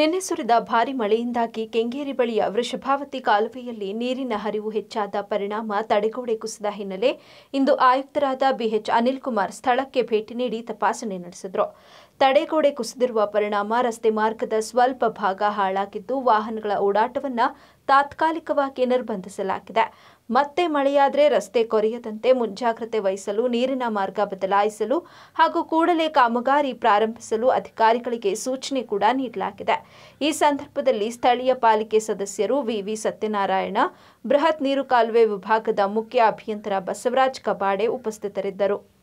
ನಿನ್ನೆ ಸುರಿದ ಭಾರಿ ಮಳೆಯಿಂದಾಗಿ ಕೆಂಗೇರಿ ಬಳಿಯ ವೃಷಭಾವತಿ ಕಾಲುವೆಯಲ್ಲಿ ನೀರಿನ ಹರಿವು ಹೆಚ್ಚಾದ ಪರಿಣಾಮ ತಡೆಗೋಡೆ ಕುಸಿದ ಹಿನ್ನೆಲೆ ಇಂದು ಆಯುಕ್ತರಾದ ಬಿಎಚ್ ಅನಿಲ್ ಕುಮಾರ್ ಸ್ಥಳಕ್ಕೆ ಭೇಟಿ ನೀಡಿ ತಪಾಸಣೆ ನಡೆಸಿದರು ತಡೆಗೋಡೆ ಕುಸಿದಿರುವ ಪರಿಣಾಮ ರಸ್ತೆ ಮಾರ್ಗದ ಸ್ವಲ್ಪ ಭಾಗ ಹಾಳಾಗಿದ್ದು ವಾಹನಗಳ ಓಡಾಟವನ್ನು ತಾತ್ಕಾಲಿಕವಾಗಿ ನಿರ್ಬಂಧಿಸಲಾಗಿದೆ ಮತ್ತೆ ಮಳೆಯಾದರೆ ರಸ್ತೆ ಕೊರೆಯದಂತೆ ಮುಂಜಾಗ್ರತೆ ವಹಿಸಲು ನೀರಿನ ಮಾರ್ಗ ಬದಲಾಯಿಸಲು ಹಾಗೂ ಕೂಡಲೇ ಕಾಮಗಾರಿ ಪ್ರಾರಂಭಿಸಲು ಅಧಿಕಾರಿಗಳಿಗೆ ಸೂಚನೆ ಕೂಡ ನೀಡಲಾಗಿದೆ ಈ ಸಂದರ್ಭದಲ್ಲಿ ಸ್ಥಳೀಯ ಪಾಲಿಕೆ ಸದಸ್ಯರು ವಿವಿ ಸತ್ಯನಾರಾಯಣ ಬೃಹತ್ ನೀರು ಕಾಲುವೆ ವಿಭಾಗದ ಮುಖ್ಯ ಅಭಿಯಂತರ ಬಸವರಾಜ್ ಕಬಾಡೆ ಉಪಸ್ಥಿತರಿದ್ದರು